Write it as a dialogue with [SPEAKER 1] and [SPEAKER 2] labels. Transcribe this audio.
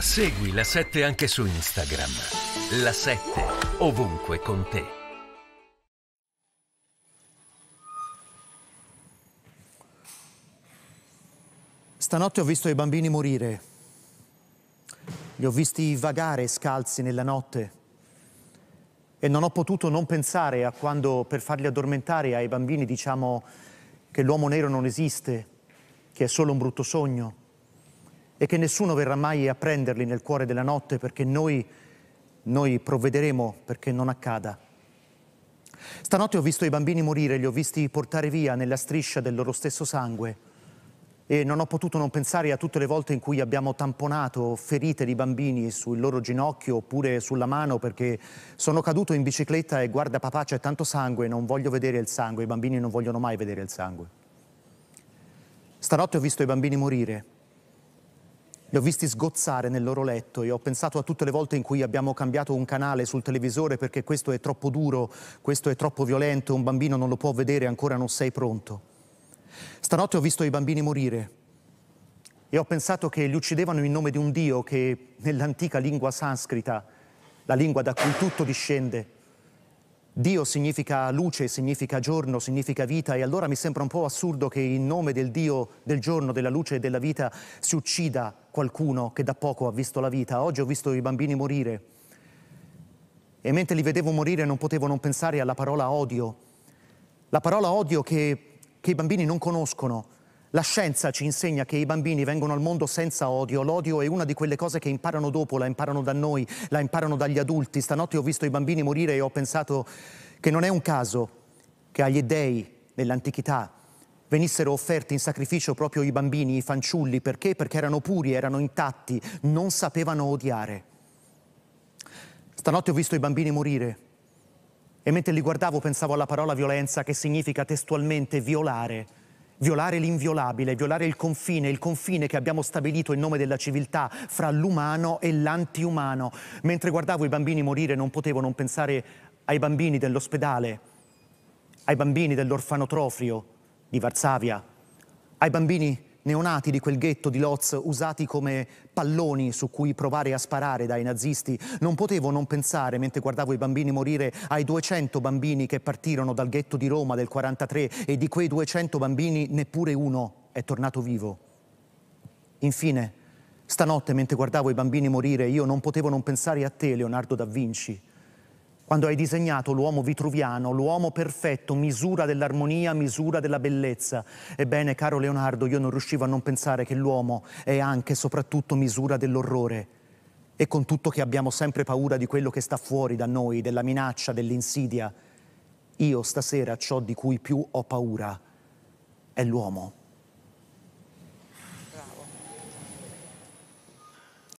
[SPEAKER 1] Segui la 7 anche su Instagram. La 7 ovunque con te. Stanotte ho visto i bambini morire. Li ho visti vagare scalzi nella notte. E non ho potuto non pensare a quando per farli addormentare ai bambini diciamo che l'uomo nero non esiste, che è solo un brutto sogno e che nessuno verrà mai a prenderli nel cuore della notte perché noi, noi provvederemo perché non accada. Stanotte ho visto i bambini morire, li ho visti portare via nella striscia del loro stesso sangue e non ho potuto non pensare a tutte le volte in cui abbiamo tamponato ferite di bambini sul loro ginocchio oppure sulla mano perché sono caduto in bicicletta e guarda papà c'è tanto sangue, non voglio vedere il sangue, i bambini non vogliono mai vedere il sangue. Stanotte ho visto i bambini morire li ho visti sgozzare nel loro letto e ho pensato a tutte le volte in cui abbiamo cambiato un canale sul televisore perché questo è troppo duro, questo è troppo violento, un bambino non lo può vedere, ancora non sei pronto. Stanotte ho visto i bambini morire e ho pensato che li uccidevano in nome di un Dio che nell'antica lingua sanscrita, la lingua da cui tutto discende, Dio significa luce, significa giorno, significa vita e allora mi sembra un po' assurdo che in nome del Dio del giorno, della luce e della vita si uccida qualcuno che da poco ha visto la vita. Oggi ho visto i bambini morire e mentre li vedevo morire non potevo non pensare alla parola odio, la parola odio che, che i bambini non conoscono, la scienza ci insegna che i bambini vengono al mondo senza odio, l'odio è una di quelle cose che imparano dopo, la imparano da noi, la imparano dagli adulti. Stanotte ho visto i bambini morire e ho pensato che non è un caso che agli dei nell'antichità venissero offerti in sacrificio proprio i bambini, i fanciulli, perché? Perché erano puri, erano intatti, non sapevano odiare. Stanotte ho visto i bambini morire e mentre li guardavo pensavo alla parola violenza che significa testualmente violare violare l'inviolabile, violare il confine, il confine che abbiamo stabilito in nome della civiltà fra l'umano e l'antiumano. Mentre guardavo i bambini morire non potevo non pensare ai bambini dell'ospedale, ai bambini dell'orfanotrofio di Varsavia, ai bambini neonati di quel ghetto di Lotz usati come palloni su cui provare a sparare dai nazisti. Non potevo non pensare, mentre guardavo i bambini morire, ai 200 bambini che partirono dal ghetto di Roma del 43 e di quei 200 bambini neppure uno è tornato vivo. Infine, stanotte, mentre guardavo i bambini morire, io non potevo non pensare a te, Leonardo da Vinci, quando hai disegnato l'uomo vitruviano, l'uomo perfetto, misura dell'armonia, misura della bellezza. Ebbene, caro Leonardo, io non riuscivo a non pensare che l'uomo è anche e soprattutto misura dell'orrore. E con tutto che abbiamo sempre paura di quello che sta fuori da noi, della minaccia, dell'insidia, io stasera ciò di cui più ho paura è l'uomo.